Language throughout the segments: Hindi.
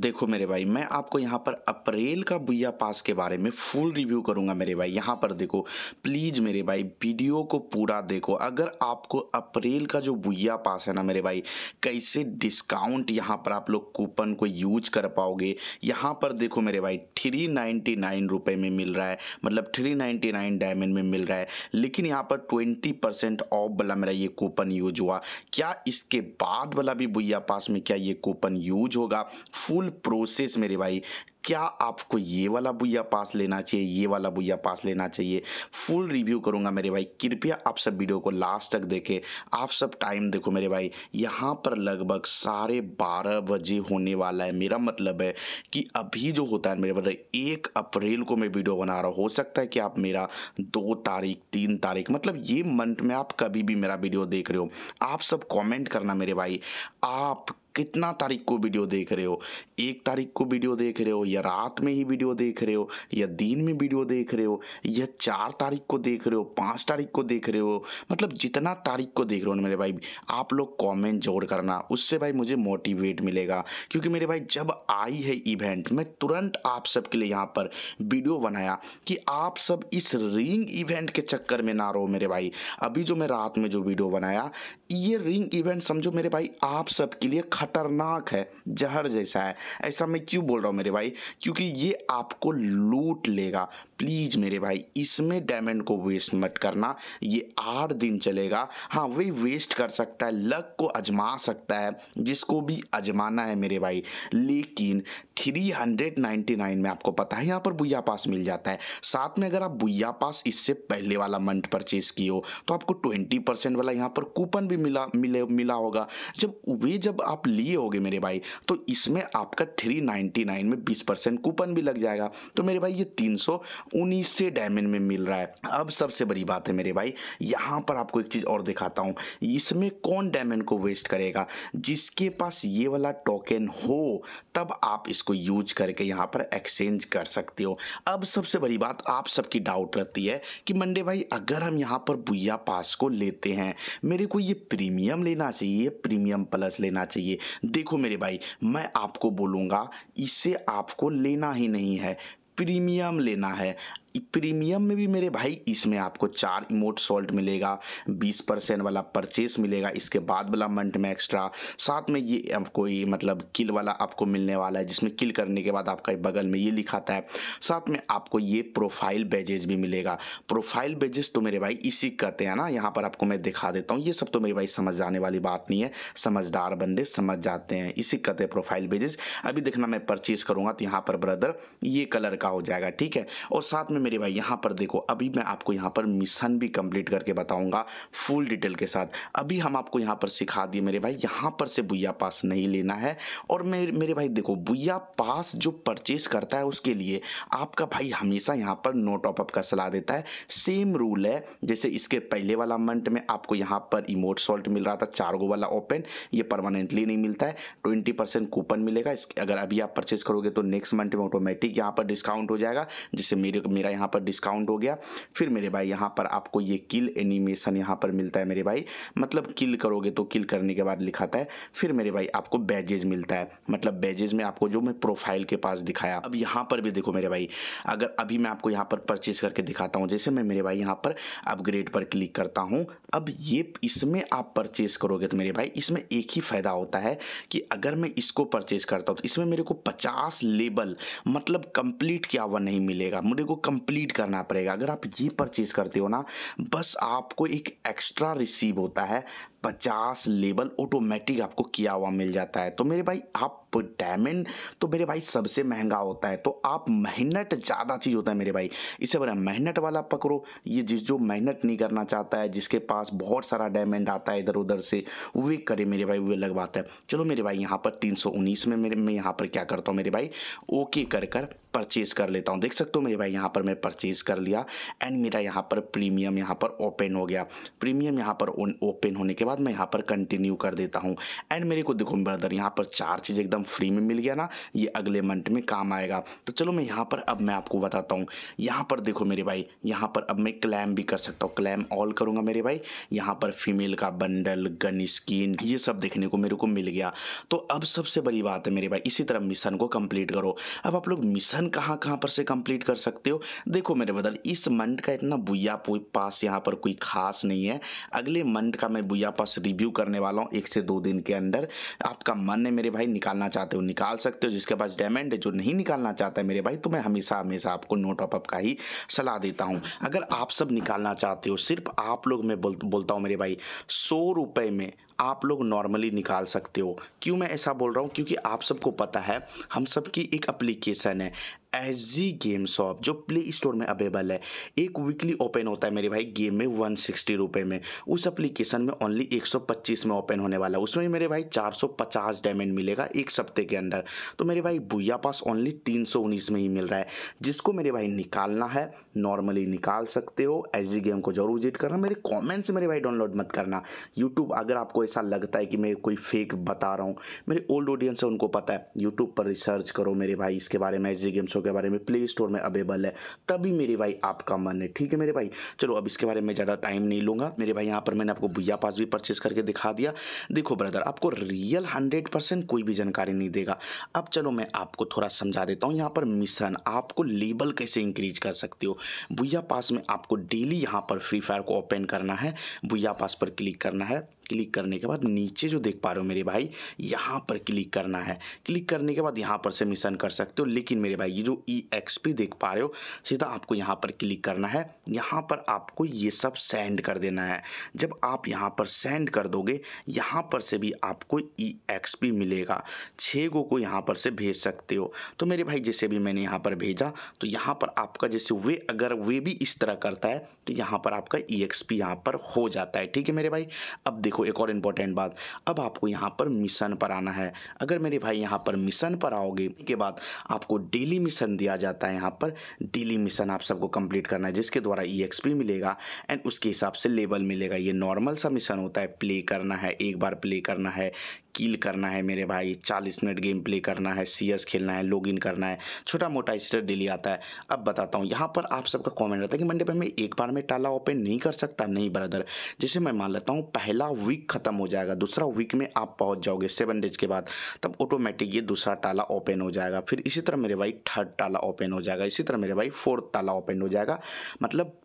देखो मेरे भाई मैं आपको यहाँ पर अप्रैल का बुया पास के बारे में फुल रिव्यू करूँगा मेरे भाई यहाँ पर देखो प्लीज़ मेरे भाई वीडियो को पूरा देखो अगर आपको अप्रैल का जो बुया पास है ना मेरे भाई कैसे डिस्काउंट यहाँ पर आप लोग कूपन को यूज कर पाओगे यहाँ पर देखो मेरे भाई थ्री नाइन्टी नाइन रुपये में मिल रहा है मतलब थ्री नाइन्टी नाइन डायमंड में मिल रहा है लेकिन यहाँ पर ट्वेंटी परसेंट ऑफ वाला मेरा ये कूपन यूज हुआ क्या इसके बाद वाला भी बुया पास में क्या ये कूपन यूज होगा फुल फुल प्रोसेस मेरे भाई क्या आपको ये वाला भुया पास लेना चाहिए ये वाला बुया पास लेना चाहिए फुल रिव्यू करूँगा मेरे भाई कृपया आप सब वीडियो को लास्ट तक देखें आप सब टाइम देखो मेरे भाई यहाँ पर लगभग साढ़े बारह बजे होने वाला है मेरा मतलब है कि अभी जो होता है मेरे भाई एक अप्रैल को मैं वीडियो बना रहा हूँ हो सकता है कि आप मेरा दो तारीख तीन तारीख मतलब ये मंथ में आप कभी भी मेरा वीडियो देख रहे हो आप सब कॉमेंट करना मेरे भाई आप कितना तारीख को वीडियो देख रहे हो एक तारीख को वीडियो देख रहे हो या रात में ही वीडियो देख रहे हो या दिन में वीडियो देख रहे हो या चार तारीख को देख रहे हो पाँच तारीख को देख रहे हो मतलब जितना तारीख को देख रहे हो मेरे भाई आप लोग कॉमेंट जोर करना उससे भाई मुझे मोटिवेट मिलेगा क्योंकि मेरे भाई जब आई है इवेंट मैं तुरंत आप सबके लिए यहाँ पर वीडियो बनाया कि आप सब इस रिंग इवेंट के चक्कर में ना रहो मेरे भाई अभी जो मैं रात में जो वीडियो बनाया ये रिंग इवेंट समझो मेरे भाई आप सबके लिए खतरनाक है जहर जैसा है ऐसा मैं क्यों बोल रहा हूँ मेरे भाई क्योंकि ये आपको लूट लेगा प्लीज़ मेरे भाई इसमें डायमंड को वेस्ट मत करना ये आठ दिन चलेगा हाँ वही वेस्ट कर सकता है लक को अजमा सकता है जिसको भी अजमाना है मेरे भाई लेकिन 399 में आपको पता है यहाँ पर बुया पास मिल जाता है साथ में अगर आप बुया पास इससे पहले वाला मंथ परचेज किए हो तो आपको 20 परसेंट वाला यहाँ पर कूपन भी मिला मिले मिला होगा जब वे जब आप लिए होगे मेरे भाई तो इसमें आपका 399 में 20 परसेंट कूपन भी लग जाएगा तो मेरे भाई ये 300 से डायमंड में मिल रहा है अब सबसे बड़ी बात है मेरे भाई यहाँ पर आपको एक चीज़ और दिखाता हूँ इसमें कौन डायमंड को वेस्ट करेगा जिसके पास ये वाला टोकन हो तब आप इसको यूज करके यहाँ पर एक्सचेंज कर सकते हो अब सबसे बड़ी बात आप सबकी डाउट रहती है कि मंडे भाई अगर हम यहाँ पर बुया पास को लेते हैं मेरे को ये प्रीमियम लेना चाहिए प्रीमियम प्लस लेना चाहिए देखो मेरे भाई मैं आपको बोलूँगा इसे आपको लेना ही नहीं है प्रीमियम लेना है प्रीमियम में भी मेरे भाई इसमें आपको चार इमोट सॉल्ट मिलेगा बीस परसेंट वाला परचेस मिलेगा इसके बाद वाला मंथ में एक्स्ट्रा साथ में ये आपको ये मतलब किल वाला आपको मिलने वाला है जिसमें किल करने के बाद आपका बगल में ये लिखाता है साथ में आपको ये प्रोफाइल बेजेज भी मिलेगा प्रोफाइल बेजेस तो मेरे भाई इसी कहते हैं ना यहाँ पर आपको मैं दिखा देता हूँ ये सब तो मेरे भाई समझ जाने वाली बात नहीं है समझदार बंदे समझ जाते हैं इसी कहते हैं प्रोफाइल बेजेस अभी देखना मैं परचेज करूँगा तो यहाँ पर ब्रदर ये कलर का हो जाएगा ठीक है और साथ में मेरे भाई यहाँ पर देखो अभी मैं आपको यहाँ पर मिशन भी कंप्लीट करके बताऊँगा फुल डिटेल के साथ अभी हम आपको यहाँ पर सिखा दिए मेरे भाई यहाँ पर से बुया पास नहीं लेना है और मेरे मेरे भाई देखो बुया पास जो परचेज करता है उसके लिए आपका भाई हमेशा यहाँ पर नो टॉपअप का सलाह देता है सेम रूल है जैसे इसके पहले वाला मंथ में आपको यहाँ पर इमोट सॉल्ट मिल रहा था चारगो वाला ओपन ये परमानेंटली नहीं मिलता है ट्वेंटी परसेंट कूपन मिलेगा अगर अभी आप परचेज करोगे तो नेक्स्ट मंथ में ऑटोमेटिक यहाँ पर डिस्काउंट हो जाएगा जिससे मेरे मेरा यहाँ पर डिस्काउंट हो गया फिर मेरे भाई यहाँ पर आपको ये किल एनिमेशन यहाँ पर मिलता है मेरे भाई मतलब किल करोगे तो किल करने के बाद लिखाता है फिर मेरे भाई आपको बैजेज मिलता है मतलब बैजेज में आपको जो मैं प्रोफाइल के पास दिखाया अब यहाँ पर भी देखो मेरे भाई अगर अभी मैं आपको यहाँ पर परचेज करके दिखाता हूँ जैसे मैं मेरे भाई यहाँ पर अपग्रेड पर क्लिक करता हूँ अब ये इसमें आप परचेज करोगे तो मेरे भाई इसमें एक ही फ़ायदा होता है कि अगर मैं इसको परचेज करता हूँ तो इसमें मेरे को पचास लेबल मतलब कंप्लीट क्या हुआ नहीं मिलेगा मुझे को कंप्लीट रीड करना पड़ेगा अगर आप ये परचेज करते हो ना बस आपको एक एक्स्ट्रा रिसीव होता है पचास लेवल ऑटोमेटिक आपको किया हुआ मिल जाता है तो मेरे भाई आप डायमंड तो मेरे भाई सबसे महंगा होता है तो आप मेहनत ज़्यादा चीज़ होता है मेरे भाई इसे बड़ा मेहनत वाला पकड़ो ये जिस जो मेहनत नहीं करना चाहता है जिसके पास बहुत सारा डायमंड आता है इधर उधर से वे करे मेरे भाई वे लगवाता है चलो मेरे भाई यहाँ पर तीन में मेरे मैं यहाँ पर क्या करता हूँ मेरे भाई ओके कर कर परचेज कर लेता हूँ देख सकते हो मेरे भाई यहाँ पर मैं परचेज कर लिया एंड मेरा यहाँ पर प्रीमियम यहाँ पर ओपन हो गया प्रीमियम यहाँ पर ओपन होने के बाद बाद मैं यहाँ पर कंटिन्यू कर देता हूँ एंड मेरे को देखो ब्रदर यहाँ पर चार चीज़ एकदम फ्री में मिल गया ना ये अगले मंथ में काम आएगा तो चलो मैं यहाँ पर अब मैं आपको बताता हूँ यहाँ पर देखो मेरे भाई यहाँ पर अब मैं क्लैम भी कर सकता हूँ क्लैम ऑल करूँगा मेरे भाई यहाँ पर फीमेल का बंडल गन स्किन ये सब देखने को मेरे को मिल गया तो अब सबसे बड़ी बात है मेरे भाई इसी तरह मिशन को कम्प्लीट करो अब आप लोग मिशन कहाँ कहाँ पर से कम्प्लीट कर सकते हो देखो मेरे बदल इस मंथ का इतना बुया पास यहाँ पर कोई खास नहीं है अगले मंथ का मैं बुया वापस रिव्यू करने वाला हूँ एक से दो दिन के अंदर आपका मन है मेरे भाई निकालना चाहते हो निकाल सकते हो जिसके पास डायमंड है जो नहीं निकालना चाहता है मेरे भाई तो मैं हमेशा हमेशा आपको नो टॉपअप का ही सलाह देता हूँ अगर आप सब निकालना चाहते हो सिर्फ आप लोग मैं बोल, बोलता हूँ मेरे भाई सौ रुपये में आप लोग नॉर्मली निकाल सकते हो क्यों मैं ऐसा बोल रहा हूँ क्योंकि आप सबको पता है हम सब की एक अप्लीकेशन है एच गेम शॉप जो प्ले स्टोर में अवेलेबल है एक वीकली ओपन होता है मेरे भाई गेम में वन सिक्सटी रुपये में उस एप्लीकेशन में ओनली एक सौ पच्चीस में ओपन होने वाला है उसमें मेरे भाई चार सौ पचास डायमंड मिलेगा एक सप्ते के अंदर तो मेरे भाई भूया पास ओनली तीन सौ उन्नीस में ही मिल रहा है जिसको मेरे भाई निकालना है नॉर्मली निकाल सकते हो एच गेम को जरूर विजिट करना मेरे कॉमेंट्स मेरे भाई डाउनलोड मत करना यूट्यूब अगर आपको ऐसा लगता है कि मैं कोई फेक बता रहा हूँ मेरे ओल्ड ऑडियंस है उनको पता है यूट्यूब पर रिसर्च करो मेरे भाई इसके बारे में एच गेम्स गेम के बारे में प्ले स्टोर में अवेलेबल है तभी मेरे भाई आपका मन है ठीक है मेरे भाई चलो अब इसके बारे में ज़्यादा टाइम नहीं लूँगा मेरे भाई यहाँ पर मैंने आपको भैया पास भी परचेस करके दिखा दिया देखो ब्रदर आपको रियल हंड्रेड परसेंट कोई भी जानकारी नहीं देगा अब चलो मैं आपको थोड़ा समझा देता हूँ यहाँ पर मिशन आपको लेबल कैसे इंक्रीज कर सकते हो भूया पास में आपको डेली यहाँ पर फ्री फायर को ओपन करना है भूया पास पर क्लिक करना है क्लिक करने के बाद नीचे जो देख पा रहे हो मेरे भाई यहाँ पर क्लिक करना है क्लिक करने के बाद यहाँ पर से मिशन कर सकते हो लेकिन मेरे भाई ये जो ई एक्स पी देख पा रहे हो सीधा आपको यहाँ पर क्लिक करना है यहाँ पर आपको ये सब सेंड कर देना है जब आप यहाँ पर सेंड कर दोगे यहाँ पर से भी आपको ई एक्स पी मिलेगा छः गो को यहाँ पर से भेज सकते हो तो मेरे भाई जैसे भी मैंने यहाँ पर भेजा तो यहाँ पर आपका जैसे वे अगर वे भी इस तरह करता है तो यहाँ पर आपका ई एक्स पी यहाँ पर हो जाता है ठीक है मेरे भाई अब देखो एक और इम्पॉर्टेंट बात अब आपको यहाँ पर मिशन पर आना है अगर मेरे भाई यहाँ पर मिशन पर आओगे के बाद आपको डेली मिशन दिया जाता है यहाँ पर डेली मिशन आप सबको कंप्लीट करना है जिसके द्वारा ई e मिलेगा एंड उसके हिसाब से लेवल मिलेगा ये नॉर्मल सा मिशन होता है प्ले करना है एक बार प्ले करना है किल करना है मेरे भाई चालीस मिनट गेम प्ले करना है सी खेलना है लॉग करना है छोटा मोटा स्टेट डेली आता है अब बताता हूँ यहाँ पर आप सबका कॉमेंट रहता है कि मंडे पर मैं एक बार में टाला ओपन नहीं कर सकता नहीं ब्रदर जैसे मैं मान लेता हूँ पहला वीक खत्म हो जाएगा दूसरा वीक में आप पहुँच जाओगे सेवन डेज के बाद तब ऑटोमेटिक ये दूसरा टाला ओपन हो जाएगा फिर इसी तरह मेरे भाई थर्ड टाला ओपन हो जाएगा इसी तरह मेरे भाई फोर्थ ताला ओपन हो जाएगा मतलब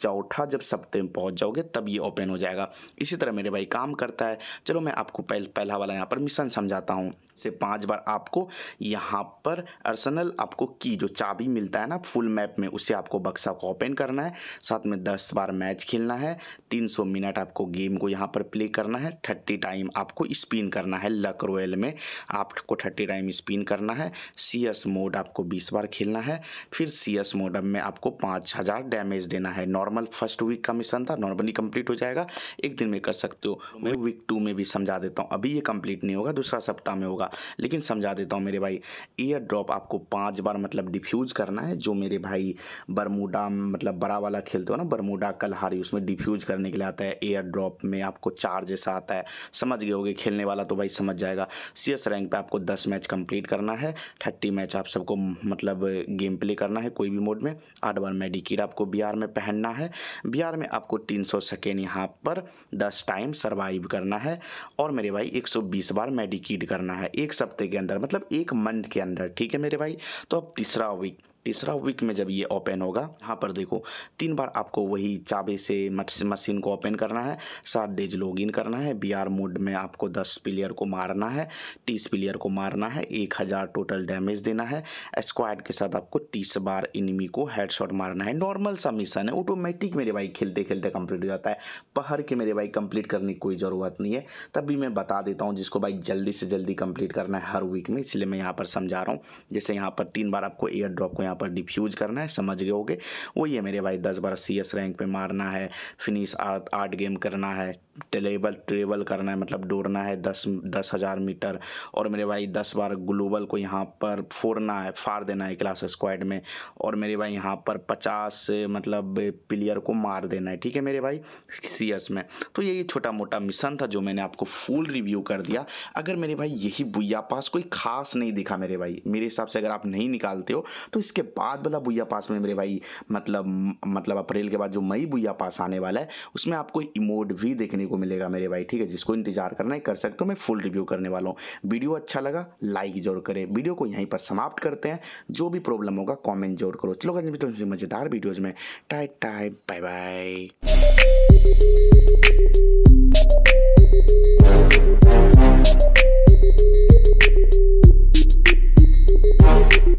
चौथा जब सप्ते में पहुँच जाओगे तब ये ओपन हो जाएगा इसी तरह मेरे भाई काम करता है चलो मैं आपको पहला वाला यहाँ पर मिशन समझाता हूँ से पांच बार आपको यहाँ पर अर्सनल आपको की जो चाबी मिलता है ना फुल मैप में उससे आपको बक्सा को ओपन करना है साथ में दस बार मैच खेलना है तीन सौ मिनट आपको गेम को यहाँ पर प्ले करना है थर्टी टाइम आपको स्पिन करना है लक रॉयल में आपको थर्टी टाइम स्पिन करना है सी एस मोड आपको बीस बार खेलना है फिर सी एस मोड में आपको पाँच हज़ार डैमेज देना है नॉर्मल फर्स्ट वीक का मिशन था नॉर्मली कम्प्लीट हो जाएगा एक दिन में कर सकते हो मैं वीक टू में भी समझा देता हूँ अभी ये कंप्लीट नहीं होगा दूसरा सप्ताह में होगा होगा लेकिन समझा देता हूँ मेरे भाई ईयर ड्रॉप आपको पाँच बार मतलब डिफ्यूज़ करना है जो मेरे भाई बरमूडा मतलब बड़ा वाला खेलते हो ना बरमूडा कलहारी उसमें डिफ्यूज़ करने के लिए आता है एयर ड्रॉप में आपको चार जैसा आता है समझ गए होगे खेलने वाला तो भाई समझ जाएगा सी एस रैंक पर आपको दस मैच कंप्लीट करना है थर्टी मैच आप सबको मतलब गेम प्ले करना है कोई भी मोड में आठ बार मेडिकीर आपको बिहार में पहनना है बिहार में आपको तीन सौ सेकेंड यहाँ पर दस टाइम सर्वाइव करना है और मेरे भाई एक सौ बीस बार मेडिकेट करना है एक सप्ते के अंदर मतलब एक मंथ के अंदर ठीक है मेरे भाई तो अब तीसरा वीक तीसरा वीक में जब ये ओपन होगा यहाँ पर देखो तीन बार आपको वही चाबी से मशीन को ओपन करना है सात डेज इन करना है बी आर मोड में आपको दस प्लेयर को मारना है तीस प्लेयर को मारना है एक हज़ार टोटल डैमेज देना है स्क्वाड के साथ आपको तीस बार इनमी को हेडशॉट मारना है नॉर्मल सा मिशन है ऑटोमेटिक मेरे भाई खेलते खेलते कंप्लीट हो जाता है पहर के मेरे भाई कंप्लीट करने की कोई ज़रूरत नहीं है तभी मैं बता देता हूँ जिसको भाई जल्दी से जल्दी कंप्लीट करना है हर वीक में इसलिए मैं यहाँ पर समझा रहा हूँ जैसे यहाँ पर तीन बार आपको एयर ड्रॉप को यहाँ यहाँ पर डिफ्यूज़ करना है समझ गए होगे वही है मेरे भाई दस बार सी रैंक पे मारना है फिनिश आठ गेम करना है टेलेबल ट्रेवल करना है मतलब दौड़ना है दस दस हज़ार मीटर और मेरे भाई दस बार ग्लोबल को यहाँ पर फोड़ना है फाड़ देना है क्लास स्क्वाड में और मेरे भाई यहाँ पर पचास मतलब प्लेयर को मार देना है ठीक है मेरे भाई सी में तो यही छोटा मोटा मिशन था जो मैंने आपको फुल रिव्यू कर दिया अगर मेरे भाई यही बुया पास कोई खास नहीं दिखा मेरे भाई मेरे हिसाब से अगर आप नहीं निकालते हो तो इसके बाद वाला बुया पास में मेरे भाई मतलब मतलब अप्रैल के बाद जो मई बुया पास आने वाला है उसमें आपको इमोड भी देखने देखने को मिलेगा मेरे भाई ठीक है जिसको इंतजार करना है कर सकते हो मैं फुल रिव्यू करने वाला हूँ वीडियो अच्छा लगा लाइक जरूर करें वीडियो को यहीं पर समाप्त करते हैं जो भी प्रॉब्लम होगा कॉमेंट जरूर करो चलो मित्रों तो मज़ेदार वीडियोज़ में टाइट टाइट बाय बाय